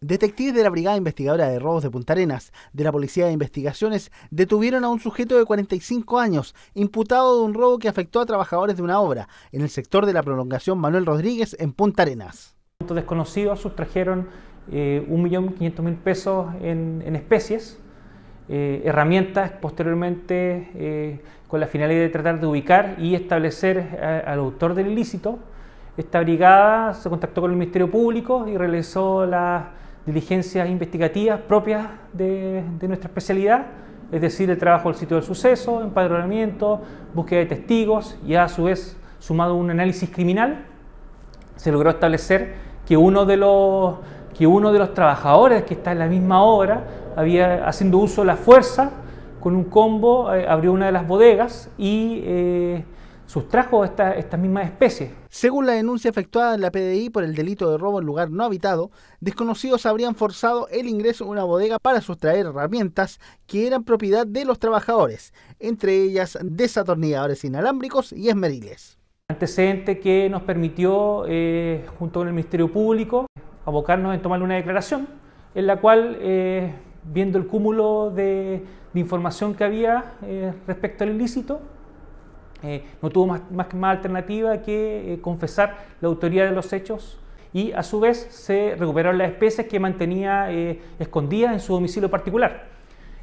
Detectives de la Brigada Investigadora de Robos de Punta Arenas de la Policía de Investigaciones detuvieron a un sujeto de 45 años imputado de un robo que afectó a trabajadores de una obra en el sector de la prolongación Manuel Rodríguez en Punta Arenas. Desconocidos sustrajeron 1.500.000 eh, pesos en, especies, eh, herramientas posteriormente eh, con la finalidad de tratar de ubicar y establecer al autor del ilícito. Esta brigada se contactó con el Ministerio Público y realizó las diligencias investigativas propias de, nuestra especialidad, es decir, el trabajo del sitio del suceso, empadronamiento, búsqueda de testigos y a su vez sumado un análisis criminal, se logró establecer que uno de los, que uno de los trabajadores que está en la misma obra había haciendo uso de la fuerza con un combo eh, abrió una de las bodegas y eh, sustrajo estas esta mismas especies. Según la denuncia efectuada en la PDI por el delito de robo en lugar no habitado, desconocidos habrían forzado el ingreso a una bodega para sustraer herramientas que eran propiedad de los trabajadores, entre ellas desatornilladores inalámbricos y esmeriles. Antecedente que nos permitió, eh, junto con el Ministerio Público, abocarnos en tomar una declaración en la cual, eh, viendo el cúmulo de, información que había eh, respecto al ilícito, eh, no tuvo más, más, más alternativa que eh, confesar la autoría de los hechos y a su vez se recuperaron las especies que mantenía eh, escondidas en su domicilio particular,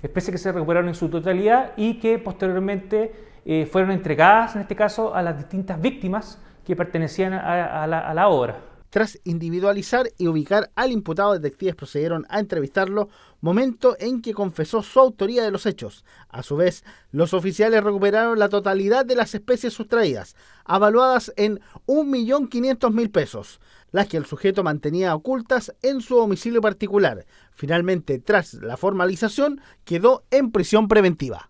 especies que se recuperaron en su totalidad y que posteriormente fueron entregadas, en este caso, a las distintas víctimas que pertenecían a la obra. Tras individualizar y ubicar al imputado, detectives procedieron a entrevistarlo, momento en que confesó su autoría de los hechos. A su vez, los oficiales recuperaron la totalidad de las especies sustraídas, avaluadas en 1.500.000 pesos, las que el sujeto mantenía ocultas en su domicilio particular. Finalmente, tras la formalización, quedó en prisión preventiva.